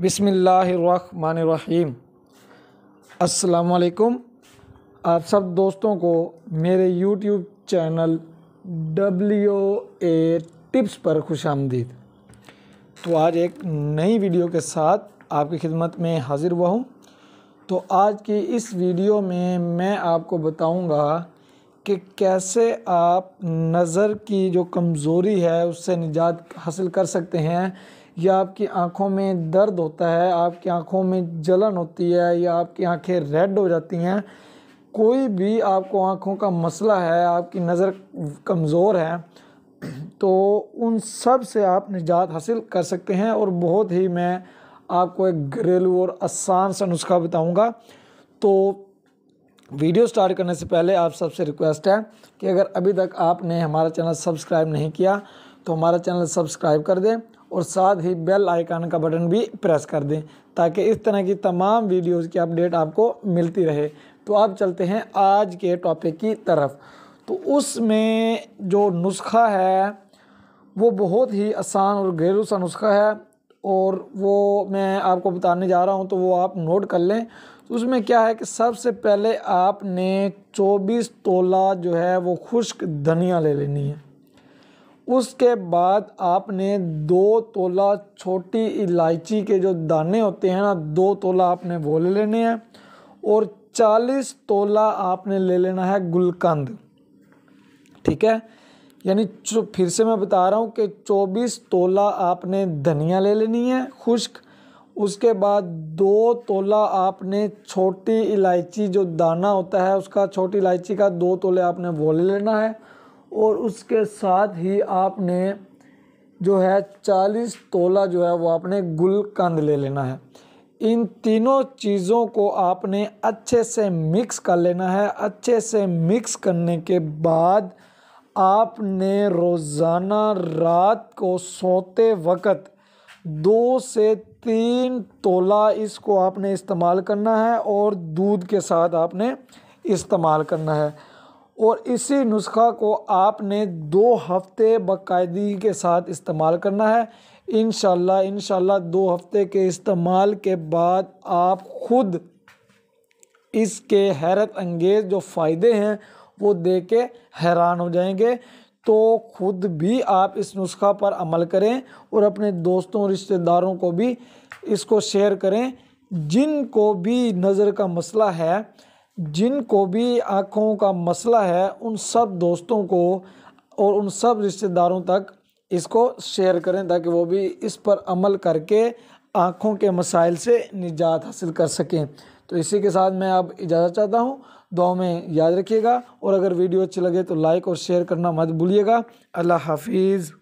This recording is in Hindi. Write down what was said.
बिसमीम असलकुम आप सब दोस्तों को मेरे YouTube channel W A tips पर खुश आमदीद तो आज एक नई वीडियो के साथ आपकी खिदमत में हाज़िर हुआ हूँ तो आज की इस वीडियो में मैं आपको बताऊँगा कि कैसे आप नज़र की जो कमज़ोरी है उससे निजात हासिल कर सकते हैं या आपकी आँखों में दर्द होता है आपकी आँखों में जलन होती है या आपकी आँखें रेड हो जाती हैं कोई भी आपको आँखों का मसला है आपकी नज़र कमज़ोर है तो उन सब से आप निजात हासिल कर सकते हैं और बहुत ही मैं आपको एक घरेलू और आसान सा नुस्खा बताऊंगा तो वीडियो स्टार्ट करने से पहले आप सबसे रिक्वेस्ट है कि अगर अभी तक आपने हमारा चैनल सब्सक्राइब नहीं किया तो हमारा चैनल सब्सक्राइब कर दें और साथ ही बेल आइकन का बटन भी प्रेस कर दें ताकि इस तरह की तमाम वीडियोज़ की अपडेट आपको मिलती रहे तो आप चलते हैं आज के टॉपिक की तरफ तो उसमें जो नुस्खा है वो बहुत ही आसान और घरेलू सा नुस्खा है और वो मैं आपको बताने जा रहा हूँ तो वो आप नोट कर लें तो उसमें क्या है कि सबसे पहले आपने 24 तोला जो है वो खुश्क धनिया ले लेनी है उसके बाद आपने दो तोला छोटी इलायची के जो दाने होते हैं ना दो तोला आपने वो ले लेने हैं और चालीस तोला आपने ले लेना है गुलकंद ठीक है यानी फिर से मैं बता रहा हूँ कि चौबीस तोला आपने धनिया ले लेनी है खुश्क उसके बाद दो तोला आपने छोटी इलायची जो दाना होता है उसका छोटी इलायची का दो तोले आपने वो ले लेना है और उसके साथ ही आपने जो है चालीस तोला जो है वो आपने गुलकंद ले लेना है इन तीनों चीज़ों को आपने अच्छे से मिक्स कर लेना है अच्छे से मिक्स करने के बाद आपने रोज़ाना रात को सोते वक़्त दो से तीन तोला इसको आपने इस्तेमाल करना है और दूध के साथ आपने इस्तेमाल करना है और इसी नुस्खा को आपने दो हफ्ते बाकायदगी के साथ इस्तेमाल करना है इन इन दो हफ्ते के इस्तेमाल के बाद आप खुद इसके हैरत अंगेज़ जो फ़ायदे हैं वो देख के हैरान हो जाएंगे तो खुद भी आप इस नुस्खा पर अमल करें और अपने दोस्तों रिश्तेदारों को भी इसको शेयर करें जिनको भी नज़र का मसला है जिनको भी आँखों का मसला है उन सब दोस्तों को और उन सब रिश्तेदारों तक इसको शेयर करें ताकि वो भी इस पर अमल करके आँखों के मसाइल से निजात हासिल कर सकें तो इसी के साथ मैं अब इजाज़त चाहता हूँ दो में याद रखिएगा और अगर वीडियो अच्छी लगे तो लाइक और शेयर करना मत भूलिएगा अल्लाह हाफिज़